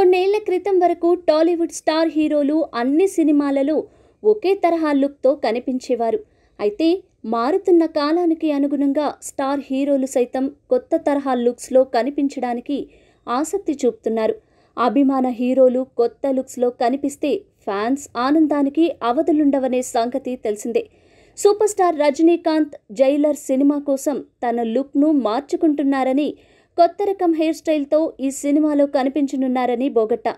కొన్నేళ్ల క్రితం వరకు టాలీవుడ్ స్టార్ హీరోలు అన్ని సినిమాలలో ఒకే తరహా లుక్తో కనిపించేవారు అయితే మారుతున్న కాలానికి అనుగుణంగా స్టార్ హీరోలు సైతం కొత్త తరహా లుక్స్లో కనిపించడానికి ఆసక్తి చూపుతున్నారు అభిమాన హీరోలు కొత్త లుక్స్లో కనిపిస్తే ఫ్యాన్స్ ఆనందానికి అవధులుండవనే సంగతి తెలిసిందే super star Rajinikanth Jailer cinema కోసం తన లుక్ను మార్చుకుంటున్నారని కొత్త రకం హెయిర్ స్టైల్తో ఈ సినిమాలో కనిపించనున్నారని బోగట్ట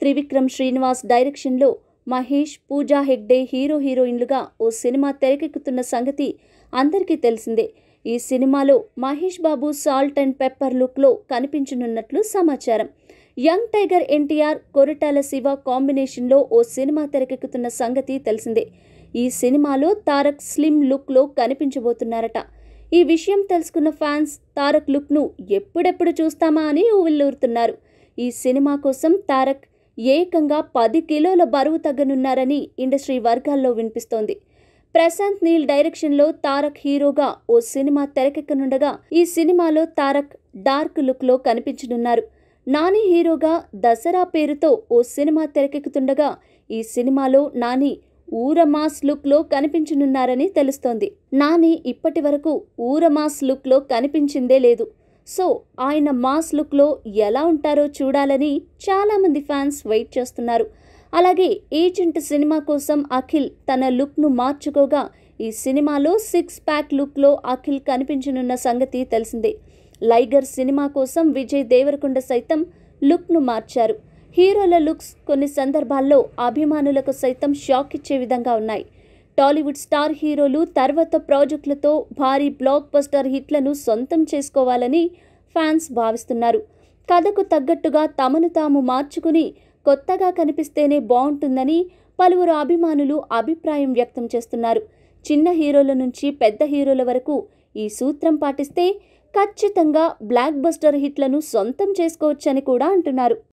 త్రివిక్రమ్ శ్రీనివాస్ డైరెక్షన్లో మహేష్ పూజా హెగ్డే హీరో హీరోయిన్లుగా ఓ సినిమా తెరకెక్కుతున్న సంగతి అందరికీ తెలిసిందే ఈ సినిమాలో Mahesh Babu salt and pepper లుక్లో కనిపించనున్నట్లు సమాచారం యంగ్ టైగర్ ఎన్టీఆర్ కొరటాల శివ కాంబినేషన్లో ఓ సినిమా తెరకెక్కుతున్న సంగతి తెలిసిందే ఈ సినిమాలో తారక్ స్లిమ్ లుక్లో కనిపించబోతున్నారట ఈ విషయం తెలుసుకున్న ఫ్యాన్స్ తారక్ లుక్ను ఎప్పుడెప్పుడు చూస్తామా అని ఊవిల్లూరుతున్నారు ఈ సినిమా కోసం తారక్ ఏకంగా పది కిలోల బరువు తగ్గనున్నారని ఇండస్ట్రీ వర్గాల్లో వినిపిస్తోంది ప్రశాంత్ నీల్ డైరెక్షన్లో తారక్ హీరోగా ఓ సినిమా తెరకెక్కనుండగా ఈ సినిమాలో తారక్ డార్క్ లుక్లో కనిపించనున్నారు నాని హీరోగా దసరా పేరుతో ఓ సినిమా తెరకెక్కుతుండగా ఈ సినిమాలో నాని ఊర లుక్ లుక్లో కనిపించనున్నారని తెలుస్తోంది నాని ఇప్పటి వరకు లుక్ లుక్లో కనిపించిందే లేదు సో ఆయన మాస్ లుక్లో ఎలా ఉంటారో చూడాలని చాలామంది ఫ్యాన్స్ వెయిట్ చేస్తున్నారు అలాగే ఏజెంట్ సినిమా కోసం అఖిల్ తన లుక్ను మార్చుకోగా ఈ సినిమాలో సిక్స్ ప్యాక్ లుక్లో అఖిల్ కనిపించనున్న సంగతి తెలిసిందే లైగర్ సినిమా కోసం విజయ్ దేవరకొండ సైతం లుక్ను మార్చారు హీరోల లుక్స్ కొన్ని సందర్భాల్లో అభిమానులకు సైతం షాక్ ఇచ్చే విధంగా ఉన్నాయి టాలీవుడ్ స్టార్ హీరోలు తర్వాత ప్రాజెక్టులతో భారీ బ్లాక్ బస్టర్ హిట్లను సొంతం చేసుకోవాలని ఫ్యాన్స్ భావిస్తున్నారు కథకు తగ్గట్టుగా తమను తాము మార్చుకుని కొత్తగా కనిపిస్తేనే బాగుంటుందని పలువురు అభిమానులు అభిప్రాయం వ్యక్తం చేస్తున్నారు చిన్న హీరోల నుంచి పెద్ద హీరోల వరకు ఈ సూత్రం పాటిస్తే ఖచ్చితంగా బ్లాక్ బస్టర్ హిట్లను సొంతం చేసుకోవచ్చని కూడా అంటున్నారు